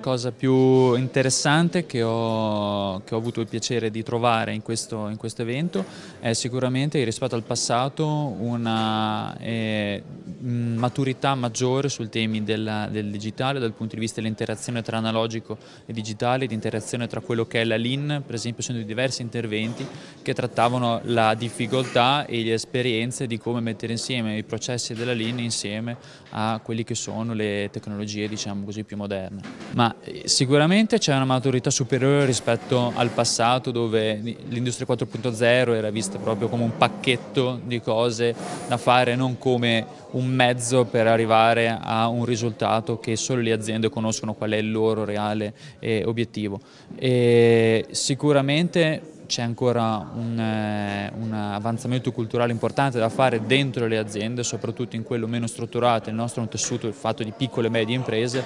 La cosa più interessante che ho, che ho avuto il piacere di trovare in questo, in questo, evento è sicuramente rispetto al passato una eh, maturità maggiore sui temi del, del, digitale dal punto di vista dell'interazione tra analogico e digitale, l'interazione tra quello che è la LIN, per esempio sono diversi interventi che trattavano la difficoltà e le esperienze di come mettere insieme i processi della LIN insieme a quelli che sono le tecnologie diciamo così, più moderne. Ma eh, sicuramente c'è una maturità superiore rispetto al passato dove l'industria 4.0 era vista proprio come un pacchetto di cose da fare, non come un mezzo per arrivare a un risultato che solo le aziende conoscono qual è il loro reale eh, obiettivo. E sicuramente c'è ancora un, eh, un, avanzamento culturale importante da fare dentro le aziende, soprattutto in quello meno strutturato, il nostro è un tessuto fatto di piccole e medie imprese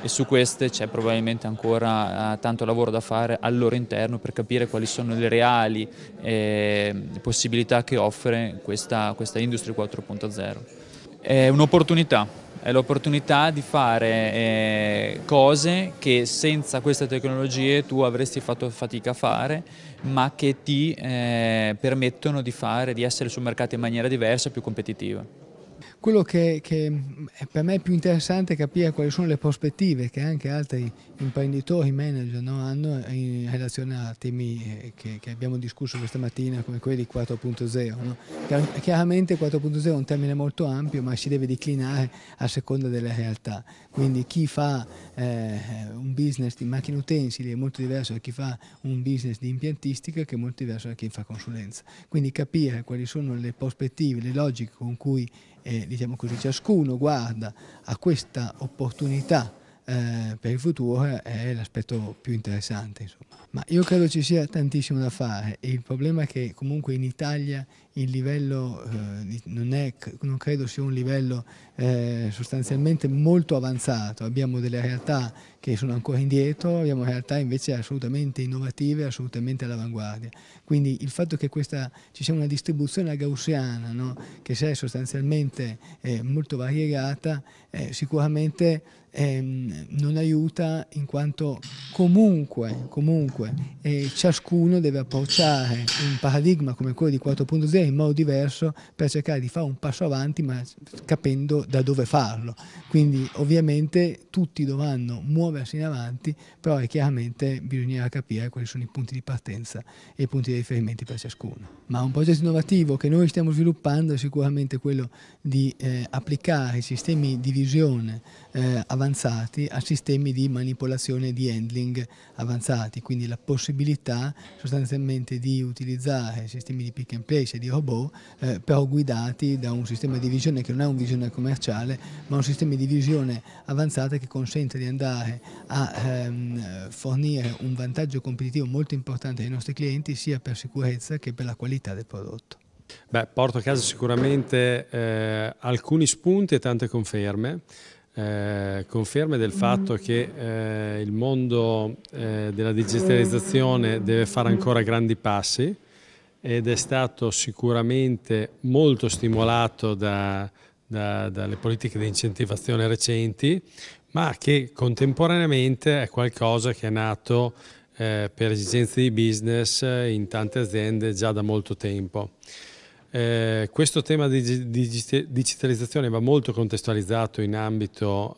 e su queste c'è probabilmente ancora eh, tanto lavoro da fare al loro interno per capire quali sono le reali eh, possibilità che offre questa, questa Industry 4.0. È un'opportunità, l'opportunità di fare eh, cose che senza queste tecnologie tu avresti fatto fatica a fare, ma che ti eh, permettono di, fare, di essere sul mercato in maniera diversa e più competitiva quello che, che, mm, per me è più interessante è capire quali sono le prospettive che anche altri imprenditori, manager no, hanno in relazione a temi eh, che, che, abbiamo discusso questa mattina come quelli 4.0. No? Chiaramente 4.0 è un termine molto ampio ma si deve declinare a seconda delle realtà, quindi chi fa eh, un business di macchine utensili è molto diverso da chi fa un business di impiantistica che è molto diverso da chi fa consulenza. Quindi capire quali sono le prospettive, le logiche con cui eh, diciamo così, ciascuno guarda a questa opportunità eh, per il futuro è l'aspetto più interessante. Insomma. Ma io credo ci sia tantissimo da fare, il problema è che comunque in Italia il livello eh, non, è, non, credo sia un livello eh, sostanzialmente molto avanzato, abbiamo delle realtà che sono ancora indietro, abbiamo realtà invece assolutamente innovative, assolutamente all'avanguardia. Quindi il fatto che questa, ci sia una distribuzione gaussiana no? che sia sostanzialmente eh, molto variegata eh, sicuramente ehm, non aiuta in quanto comunque, comunque eh, ciascuno deve approcciare un paradigma come quello di 4.0 dire in modo diverso per cercare di fare un passo avanti ma capendo da dove farlo. Quindi ovviamente tutti dovranno muoversi in avanti, però eh, chiaramente bisognerà capire quali sono i punti di partenza e i punti di riferimento per ciascuno. Ma un progetto innovativo che noi stiamo sviluppando è sicuramente quello di eh, applicare sistemi di visione eh, avanzati a sistemi di manipolazione di handling avanzati, quindi la possibilità sostanzialmente di utilizzare sistemi di pick and place e di robot eh, però guidati da un sistema di visione che non è un visione commerciale ma un sistema di visione avanzata che consente di andare a ehm, fornire un vantaggio competitivo molto importante ai nostri clienti sia per sicurezza che per la qualità del prodotto. Beh, porto a casa sicuramente eh, alcuni spunti e tante conferme. Eh, conferme del fatto che eh, il mondo eh, della digitalizzazione deve fare ancora grandi passi ed è stato sicuramente molto stimolato da, da, dalle politiche di incentivazione recenti, ma che contemporaneamente è qualcosa che è nato eh, per esigenze di business eh, in tante aziende già da molto tempo. Eh, questo tema di, di, digitalizzazione va molto contestualizzato eh, nell'ambito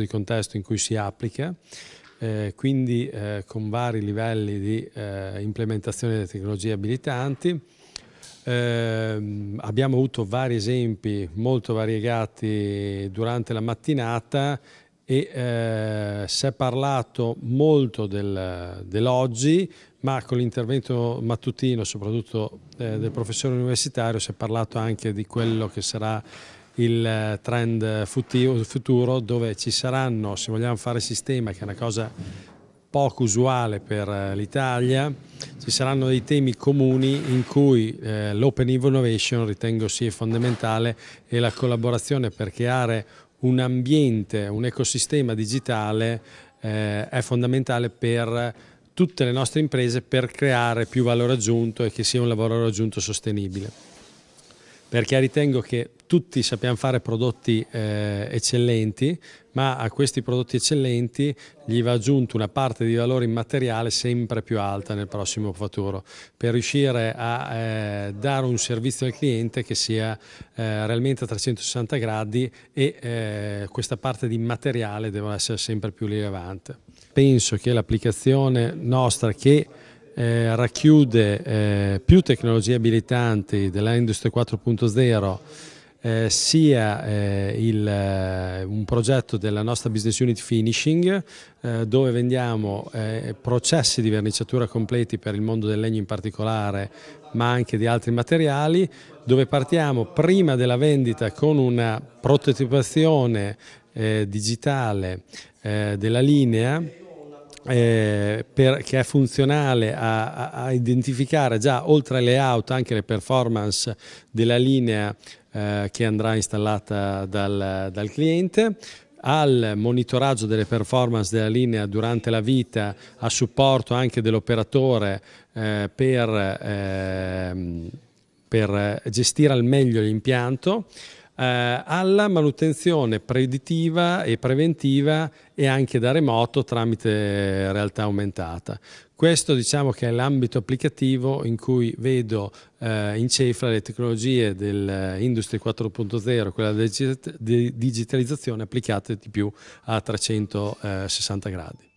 di contesto in cui si applica eh, quindi eh, con vari livelli di eh, implementazione delle tecnologie abilitanti. Ehm, abbiamo avuto vari esempi molto variegati durante la mattinata e eh, si è parlato molto del, dell'oggi, ma con l'intervento mattutino, soprattutto eh, del professore universitario, si è parlato anche di quello che sarà il eh, trend futuro dove ci saranno, se vogliamo fare sistema, che è una cosa poco usuale per eh, l'Italia, ci saranno dei temi comuni in cui eh, l'open innovation ritengo sia fondamentale e la collaborazione per creare un ambiente, un ecosistema digitale eh, è fondamentale per tutte le nostre imprese per creare più valore aggiunto e che sia un lavoro aggiunto sostenibile perché ritengo che tutti sappiamo fare prodotti eh, eccellenti, ma a questi prodotti eccellenti gli va aggiunta una parte di valore immateriale sempre più alta nel prossimo futuro, per riuscire a eh, dare un servizio al cliente che sia eh, realmente a 360 gradi e eh, questa parte di immateriale deve essere sempre più rilevante. Penso che l'applicazione nostra che eh, racchiude eh, più tecnologie abilitanti della Industria 4.0 eh, sia eh, il, eh, un progetto della nostra business unit finishing eh, dove vendiamo eh, processi di verniciatura completi per il mondo del legno in particolare ma anche di altri materiali dove partiamo prima della vendita con una prototipazione eh, digitale della linea eh, per, che è funzionale a, a, identificare già oltre alle auto anche le performance della linea eh, che andrà installata dal, dal cliente al monitoraggio delle performance della linea durante la vita a supporto anche dell'operatore eh, per, ehm, per gestire al meglio l'impianto eh, alla manutenzione preditiva e preventiva e anche da remoto tramite realtà aumentata. Questo diciamo che è l'ambito applicativo in cui vedo eh, in Cefla le tecnologie dell'Industria eh, 4.0, quella della digitalizzazione applicate di più a 360 gradi.